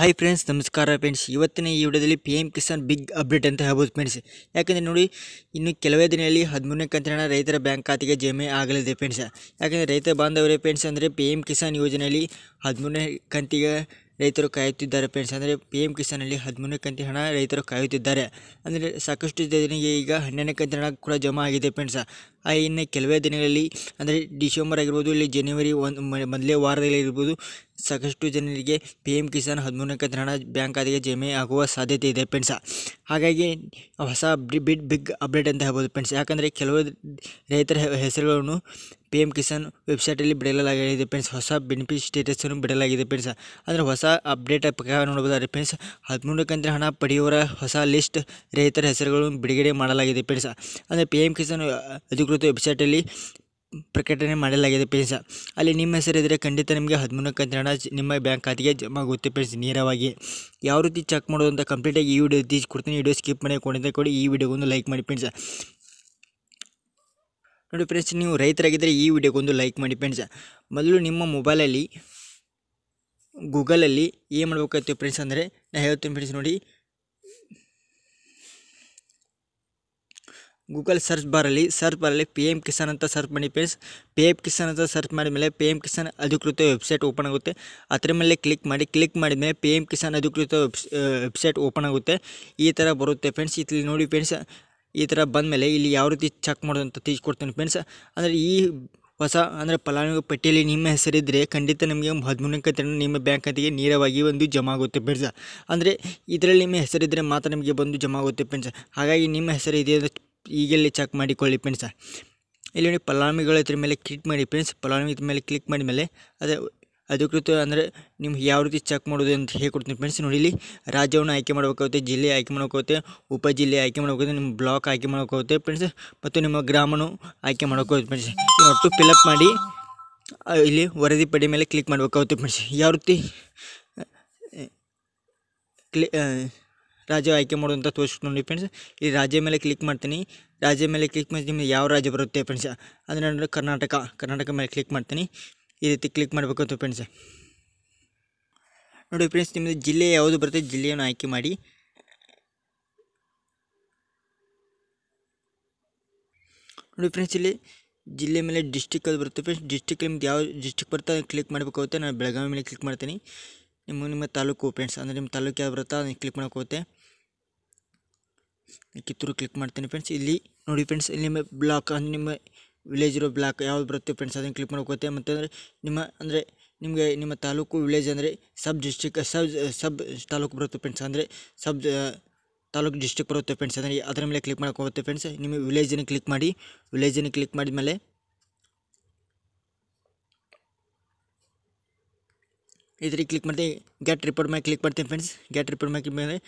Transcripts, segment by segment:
hi friends ನಮಸ್ಕಾರ friends ಇವತ್ತಿನ ಈ ವಿಡಿಯೋದಲ್ಲಿ P M Kisan big update ಅಂತ ಹೇಳ್ಬೋದು ಫ್ರೆಂಡ್ಸ್ ಯಾಕೆಂದರೆ ನೋಡಿ ಇನ್ನು ಕೆಲವೇ ದಿನದಲ್ಲಿ ಹದಿಮೂರನೇ ಕಂತಿನ ರೈತರ ಬ್ಯಾಂಕ್ ಖಾತೆಗೆ ಜಮೆ ಆಗಲಿದೆ ಫ್ರೆಂಡ್ಸ್ ಯಾಕೆಂದರೆ ರೈತ ಬಾಂಧವರೇ ಫ್ರೆಂಡ್ಸ್ ಅಂದರೆ ಪಿ ಎಮ್ ಕಿಸಾನ್ ಯೋಜನೆಯಲ್ಲಿ ಹದಿಮೂರನೇ ಕಂತಿಗೆ ರೈತರು ಕಾಯುತ್ತಿದ್ದಾರೆ ಫ್ರೆಂಡ್ಸ್ ಅಂದರೆ ಪಿ ಎಮ್ ಕಿಸಾನಲ್ಲಿ ಹದಿಮೂರನೇ ಕಂತಿನ ಹಣ ರೈತರು ಕಾಯುತ್ತಿದ್ದಾರೆ ಅಂದರೆ ಸಾಕಷ್ಟು ಜನರಿಗೆ ಈಗ ಹನ್ನೆರಡನೇ ಕಂತಿನ ಹಣ ಕೂಡ ಜಮಾ ಆಗಿದೆ ಫ್ರೆಂಡ್ಸ್ ಆ ಇನ್ನು ಕೆಲವೇ ದಿನಗಳಲ್ಲಿ ಅಂದರೆ ಡಿಸೆಂಬರ್ ಆಗಿರ್ಬೋದು ಇಲ್ಲಿ ಜನವರಿ ಒಂದು ಮೊದಲೇ ವಾರದಲ್ಲಿ ಇರ್ಬೋದು ಸಾಕಷ್ಟು ಜನರಿಗೆ ಪಿ ಎಮ್ ಕಿಸಾನ್ ಹದಿಮೂರನೇ ಹಣ ಬ್ಯಾಂಕ್ ಖಾತೆಗೆ ಜಮೆ ಆಗುವ ಸಾಧ್ಯತೆ ಇದೆ ಪೆಂಡ್ಸ ಹಾಗಾಗಿ ಹೊಸ ಬಿಡ್ ಬಿಗ್ ಅಪ್ಡೇಟ್ ಅಂತ ಹೇಳ್ಬೋದು ಫ್ರೆಂಡ್ಸ್ ಯಾಕಂದರೆ ಕೆಲವು ರೈತರ ಹೆಸರುಗಳನ್ನು ಪಿ ಎಮ್ ಕಿಸಾನ್ ವೆಬ್ಸೈಟಲ್ಲಿ ಬಿಡಲಾಗಿದೆ ಫ್ರೆಂಡ್ಸ್ ಹೊಸ ಬೆನಿಫಿಟ್ ಸ್ಟೇಟಸನ್ನು ಬಿಡಲಾಗಿದೆ ಫ್ರೆಂಡ್ಸ್ ಅಂದರೆ ಹೊಸ ಅಪ್ಡೇಟ್ ಪ್ರಕಾರ ನೋಡ್ಬೋದಾದ್ರೆ ಫ್ರೆಂಡ್ಸ್ ಹದಿಮೂರು ಕಂತಿನ ಹಣ ಪಡೆಯುವರ ಹೊಸ ಲಿಸ್ಟ್ ರೈತರ ಹೆಸರುಗಳನ್ನು ಬಿಡುಗಡೆ ಮಾಡಲಾಗಿದೆ ಫ್ರೆಂಡ್ಸ್ ಅಂದರೆ ಪಿ ಎಮ್ ಕಿಸಾನ್ ಅಧಿಕೃತ ವೆಬ್ಸೈಟಲ್ಲಿ ಪ್ರಕಟಣೆ ಮಾಡಲಾಗಿದೆ ಫ್ರೆಂಡ್ಸ್ ಅಲ್ಲಿ ನಿಮ್ಮ ಹೆಸರಿದ್ದರೆ ಖಂಡಿತ ನಿಮಗೆ ಹದಿಮೂರು ಕಂತಿನ ಹಣ ನಿಮ್ಮ ಬ್ಯಾಂಕ್ ಖಾತೆಗೆ ಆಗುತ್ತೆ ಫ್ರೆಂಡ್ಸ್ ನೇರವಾಗಿ ಯಾವ ರೀತಿ ಚೆಕ್ ಮಾಡೋದು ಅಂತ ಕಂಪ್ಲೀಟಾಗಿ ಈ ವಿಡಿಯೋ ಕೊಡ್ತೀನಿ ವಿಡಿಯೋ ಸ್ಕಿಪ್ ಮಾಡಿ ಕೊಡಿ ಈ ವಿಡಿಯೋಗೊಂದು ಲೈಕ್ ಮಾಡಿ ಫ್ರೆಂಡ್ಸ್ ನೋಡಿ ಫ್ರೆಂಡ್ಸ್ ನೀವು ರೈತರಾಗಿದ್ದರೆ ಈ ವಿಡಿಯೋಗೊಂದು ಲೈಕ್ ಮಾಡಿ ಫ್ರೆಂಡ್ಸ್ ಮೊದಲು ನಿಮ್ಮ ಮೊಬೈಲಲ್ಲಿ ಗೂಗಲಲ್ಲಿ ಏನು ಮಾಡ್ಬೇಕಾಗ್ತೀವಿ ಫ್ರೆಂಡ್ಸ್ ಅಂದರೆ ನಾನು ಹೇಳ್ತೀನಿ ಫ್ರೆಂಡ್ಸ್ ನೋಡಿ ಗೂಗಲ್ ಸರ್ಚ್ ಬಾರಲ್ಲಿ ಸರ್ಚ್ ಬಾರಲ್ಲಿ ಪಿ ಎಮ್ ಕಿಸಾನ್ ಅಂತ ಸರ್ಚ್ ಮಾಡಿ ಫ್ರೆಂಡ್ಸ್ ಪಿ ಎಮ್ ಕಿಸಾನ್ ಅಂತ ಸರ್ಚ್ ಮಾಡಿದ ಮೇಲೆ ಪಿ ಎಮ್ ಕಿಸಾನ್ ಅಧಿಕೃತ ವೆಬ್ಸೈಟ್ ಓಪನ್ ಆಗುತ್ತೆ ಅದರ ಮೇಲೆ ಕ್ಲಿಕ್ ಮಾಡಿ ಕ್ಲಿಕ್ ಮಾಡಿದ ಮೇಲೆ ಪಿ ಎಮ್ ಕಿಸಾನ್ ಅಧಿಕೃತ ವೆಬ್ಸೈಟ್ ಓಪನ್ ಆಗುತ್ತೆ ಈ ಥರ ಬರುತ್ತೆ ಫ್ರೆಂಡ್ಸ್ ಇಲ್ಲಿ ನೋಡಿ ಫ್ರೆಂಡ್ಸ್ ಈ ಥರ ಬಂದಮೇಲೆ ಇಲ್ಲಿ ಯಾವ ರೀತಿ ಚೆಕ್ ಮಾಡೋದು ಅಂತ ತಿಳಿಸ್ಕೊಡ್ತೀನಿ ಫ್ರೆಂಡ್ಸ್ ಅಂದರೆ ಈ ಹೊಸ ಅಂದರೆ ಫಲಾನುಭವಿ ಪಟ್ಟಿಯಲ್ಲಿ ನಿಮ್ಮ ಹೆಸರಿದ್ದರೆ ಖಂಡಿತ ನಿಮಗೆ ಹದಿಮೂರನೇ ಕತೆಯನ್ನು ನಿಮ್ಮ ಬ್ಯಾಂಕ್ ಖಾತೆಗೆ ನೇರವಾಗಿ ಒಂದು ಜಮಾ ಆಗುತ್ತೆ ಫ್ರೆಂಡ್ಸ್ ಅಂದರೆ ಇದರಲ್ಲಿ ನಿಮ್ಮ ಹೆಸರಿದ್ದರೆ ಮಾತ್ರ ನಿಮಗೆ ಬಂದು ಜಮಾ ಆಗುತ್ತೆ ಫ್ರೆಂಡ್ಸ್ ಹಾಗಾಗಿ ನಿಮ್ಮ ಹೆಸರು ಇದೆಯಾದ ಈಗೆಲ್ಲಿ ಚೆಕ್ ಮಾಡಿಕೊಳ್ಳಿ ಫ್ರೆಂಡ್ಸ್ ಇಲ್ಲಿ ನೋಡಿ ಫಲಾನುಭವಿಗಳ ಇದ್ರ ಮೇಲೆ ಕ್ಲಿಕ್ ಮಾಡಿ ಫ್ರೆಂಡ್ಸ್ ಫಲಾನುಭವಿ ಇದ್ರ ಮೇಲೆ ಕ್ಲಿಕ್ ಮಾಡಿದ ಮೇಲೆ ಅದೇ ಅಧಿಕೃತ ಅಂದರೆ ನಿಮ್ಗೆ ಯಾವ ರೀತಿ ಚೆಕ್ ಮಾಡೋದು ಅಂತ ಹೇಳ್ಕೊಡ್ತೀನಿ ಫ್ರೆಂಡ್ಸ್ ನೋಡಿ ಇಲ್ಲಿ ರಾಜ್ಯವನ್ನು ಆಯ್ಕೆ ಮಾಡಬೇಕಾಗುತ್ತೆ ಜಿಲ್ಲೆ ಆಯ್ಕೆ ಮಾಡೋಕ್ಕಾಗುತ್ತೆ ಉಪ ಜಿಲ್ಲೆ ಆಯ್ಕೆ ಮಾಡೋಕ್ಕಾಗುತ್ತೆ ನಿಮ್ಮ ಬ್ಲಾಕ್ ಆಯ್ಕೆ ಮಾಡೋಕ್ಕಾಗುತ್ತೆ ಫ್ರೆಂಡ್ಸ್ ಮತ್ತು ನಿಮ್ಮ ಗ್ರಾಮನು ಆಯ್ಕೆ ಮಾಡೋಕ್ಕಾಗುತ್ತೆ ಫ್ರೆಂಡ್ಸ್ ಒಟ್ಟು ಫಿಲಪ್ ಮಾಡಿ ಇಲ್ಲಿ ವರದಿ ಪಡಿ ಮೇಲೆ ಕ್ಲಿಕ್ ಮಾಡಬೇಕಾಗುತ್ತೆ ಫ್ರೆಂಡ್ಸ್ ಯಾವ ರೀತಿ ಕ್ಲಿ ರಾಜ್ಯ ಆಯ್ಕೆ ಮಾಡೋದು ಅಂತ ತೋರಿಸ್ಕೊಂಡು ನೋಡಿ ಫ್ರೆಂಡ್ಸ್ ಇಲ್ಲಿ ರಾಜ್ಯ ಮೇಲೆ ಕ್ಲಿಕ್ ಮಾಡ್ತೀನಿ ರಾಜ್ಯ ಮೇಲೆ ಕ್ಲಿಕ್ ಮಾಡಿ ನಿಮಗೆ ಯಾವ ರಾಜ್ಯ ಬರುತ್ತೆ ಫ್ರೆಂಡ್ಸ್ ಅದನ್ನ ನಾನು ಕರ್ನಾಟಕ ಕರ್ನಾಟಕ ಮೇಲೆ ಕ್ಲಿಕ್ ಮಾಡ್ತೀನಿ ಈ ರೀತಿ ಕ್ಲಿಕ್ ಮಾಡಬೇಕು ಅಂತ ಫ್ರೆಂಡ್ಸ್ ನೋಡಿ ಫ್ರೆಂಡ್ಸ್ ನಿಮ್ಮದು ಜಿಲ್ಲೆ ಯಾವುದು ಬರುತ್ತೆ ಜಿಲ್ಲೆಯನ್ನು ಆಯ್ಕೆ ಮಾಡಿ ನೋಡಿ ಫ್ರೆಂಡ್ಸ್ ಇಲ್ಲಿ ಜಿಲ್ಲೆ ಮೇಲೆ ಡಿಸ್ಟಿಕ್ ಅದು ಬರುತ್ತೆ ಫ್ರೆಂಡ್ಸ್ ಡಿಸ್ಟಿಕ್ ನಿಮ್ದು ಯಾವ ಡಿಸ್ಟಿಕ್ ಬರುತ್ತೆ ಅದನ್ನು ಕ್ಲಿಕ್ ಮಾಡಬೇಕಾಗುತ್ತೆ ನಾನು ಬೆಳಗಾವಿ ಮೇಲೆ ಕ್ಲಿಕ್ ಮಾಡ್ತೀನಿ ನಿಮ್ಮ ನಿಮ್ಮ ತಾಲೂಕು ಫ್ರೆಂಡ್ಸ್ ಅಂದರೆ ನಿಮ್ಮ ತಾಲೂಕು ಯಾವ್ದು ಬರುತ್ತಾ ಅದನ್ನು ಕ್ಲಿಕ್ ಮಾಡೋಕ್ಕೋಗುತ್ತೆ ಇಲ್ಲಿ ಕ್ಲಿಕ್ ಮಾಡ್ತೀನಿ ಫ್ರೆಂಡ್ಸ್ ಇಲ್ಲಿ ನೋಡಿ ಫ್ರೆಂಡ್ಸ್ ಇಲ್ಲಿ ನಿಮಗೆ ಬ್ಲಾಕ್ ಅಂದ್ರೆ ನಿಮ್ಮ ವಿಲೇಜ್ ರೋ ಬ್ಲಾಕ್ ಯಾವ ಬರುತ್ತದೆ ಫ್ರೆಂಡ್ಸ್ ಅದನ್ನ ಕ್ಲಿಕ್ ಮಾಡ್ಕೋತೆ ಮತ್ತೆ ಅಂದ್ರೆ ನಿಮ್ಮ ಅಂದ್ರೆ ನಿಮಗೆ ನಿಮ್ಮ ತಾಲ್ಲೂಕು ವಿಲೇಜ್ ಅಂದ್ರೆ ಸಬ್ ಜಿಲ್ಲೆಕ ಸಬ್ ತಾಲ್ಲೂಕು ಬರುತ್ತದೆ ಫ್ರೆಂಡ್ಸ್ ಅಂದ್ರೆ ಸಬ್ ತಾಲ್ಲೂಕು ಡ್ಿಸ್ಟ್ರಿಕ್ಟ್ ಬರುತ್ತದೆ ಫ್ರೆಂಡ್ಸ್ ಅದನ್ನ ಈ ಆದ್ರೆ ಮೇಲೆ ಕ್ಲಿಕ್ ಮಾಡ್ಕೋತೆ ಫ್ರೆಂಡ್ಸ್ ನಿಮ್ಮ ವಿಲೇಜ್ ಅನ್ನು ಕ್ಲಿಕ್ ಮಾಡಿ ವಿಲೇಜ್ ಅನ್ನು ಕ್ಲಿಕ್ ಮಾಡಿದ ಮೇಲೆ ಇಲ್ಲಿ ಕ್ಲಿಕ್ ಮಾಡ್ತೆ ಗet ರಿಪೋರ್ಟ್ ಮೇಲೆ ಕ್ಲಿಕ್ ಪಡ್ತೀನಿ ಫ್ರೆಂಡ್ಸ್ ಗet ರಿಪೋರ್ಟ್ ಮೇಲೆಕ್ಕೆ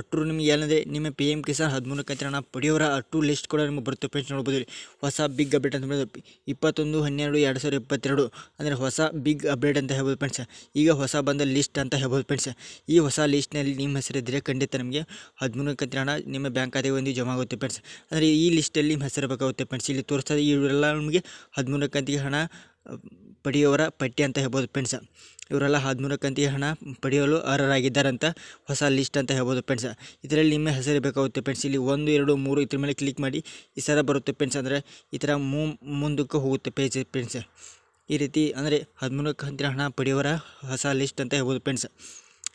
ಅಟ್ರು ನಿಮ್ಗೆ ಏನಂದರೆ ನಿಮ್ಮ ಪಿ ಎಮ್ ಕಿಸಾನ್ ಹದಿಮೂರಕ್ಕೆ ಹಣ ಪಡೆಯೋರ ಅಟ್ರು ಲಿಸ್ಟ್ ಕೂಡ ನಿಮಗೆ ಬರುತ್ತೆ ಫ್ರೆಂಡ್ಸ್ ನೋಡ್ಬೋದು ಹೊಸ ಬಿಗ್ ಅಪ್ಡೇಟ್ ಅಂತ ಹೇಳ್ಬೋದು ಇಪ್ಪತ್ತೊಂದು ಹನ್ನೆರಡು ಎರಡು ಸಾವಿರದ ಇಪ್ಪತ್ತೆರಡು ಅಂದರೆ ಹೊಸ ಬಿಗ್ ಅಪ್ಡೇಟ್ ಅಂತ ಹೇಳ್ಬೋದು ಫ್ರೆಂಡ್ಸ್ ಈಗ ಹೊಸ ಬಂದ ಲಿಸ್ಟ್ ಅಂತ ಹೇಳ್ಬೋದು ಫ್ರೆಂಡ್ಸ್ ಈ ಹೊಸ ಲಿಸ್ಟ್ನಲ್ಲಿ ನಿಮ್ಮ ಹೆಸರಿದ್ದರೆ ಖಂಡಿತ ನಿಮಗೆ ಹದಿಮೂರಕ್ಕೆ ಹಣ ನಿಮ್ಮ ಬ್ಯಾಂಕ್ ಖಾತೆಗೆ ಒಂದು ಜಮಾ ಆಗುತ್ತೆ ಫ್ರೆಂಡ್ಸ್ ಅಂದರೆ ಈ ಲಿಸ್ಟಲ್ಲಿ ನಿಮ್ಮ ಹೆಸರು ಬೇಕಾಗುತ್ತೆ ಫ್ರೆಂಡ್ಸ್ ಇಲ್ಲಿ ತೋರಿಸೋದು ಇವರೆಲ್ಲ ನಿಮಗೆ ಕಂತಿಗೆ ಹಣ ಪಡೆಯೋರ ಪಟ್ಟಿ ಅಂತ ಹೇಳ್ಬೋದು ಫ್ರೆಂಡ್ಸ್ ಇವರೆಲ್ಲ ಹದಿಮೂರು ಕಂತಿಗೆ ಹಣ ಪಡೆಯಲು ಅಂತ ಹೊಸ ಲಿಸ್ಟ್ ಅಂತ ಹೇಳ್ಬೋದು ಫ್ರೆಂಡ್ಸ್ ಇದರಲ್ಲಿ ನಿಮ್ಮ ಹೆಸರು ಬೇಕಾಗುತ್ತೆ ಫ್ರೆಂಡ್ಸ್ ಇಲ್ಲಿ ಒಂದು ಎರಡು ಮೂರು ಇದ್ರ ಮೇಲೆ ಕ್ಲಿಕ್ ಮಾಡಿ ಈ ಸರ ಬರುತ್ತೆ ಫ್ರೆಂಡ್ಸ್ ಅಂದರೆ ಈ ಥರ ಮುಂದಕ್ಕೆ ಹೋಗುತ್ತೆ ಪೇಜ್ ಫ್ರೆಂಡ್ಸ್ ಈ ರೀತಿ ಅಂದರೆ ಹದಿಮೂರು ಕಂತಿನ ಹಣ ಪಡೆಯುವರ ಹೊಸ ಲಿಸ್ಟ್ ಅಂತ ಹೇಳ್ಬೋದು ಫ್ರೆಂಡ್ಸ್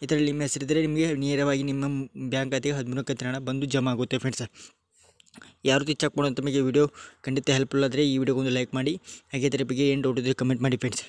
ಇದರಲ್ಲಿ ನಿಮ್ಮ ಹೆಸರಿದ್ದರೆ ನಿಮಗೆ ನೇರವಾಗಿ ನಿಮ್ಮ ಬ್ಯಾಂಕ್ ಖಾತೆಗೆ ಹದಿಮೂರು ಕಂತಿನ ಹಣ ಬಂದು ಜಮಾ ಆಗುತ್ತೆ ಫ್ರೆಂಡ್ಸ್ ಯಾವ ರೀತಿ ಚೆಕ್ ಮಾಡೋದು ನಿಮಗೆ ವಿಡಿಯೋ ಖಂಡಿತ ಹೆಲ್ಪ್ಫುಲ್ ಆದರೆ ಈ ವಿಡಿಯೋಗೊಂದು ಲೈಕ್ ಮಾಡಿ ಹಾಗೆ ಇದರ ಬಗ್ಗೆ ಏನು ಡೌಟ್ ಇದ್ದರೆ ಕಮೆಂಟ್ ಮಾಡಿ ಫ್ರೆಂಡ್ಸ್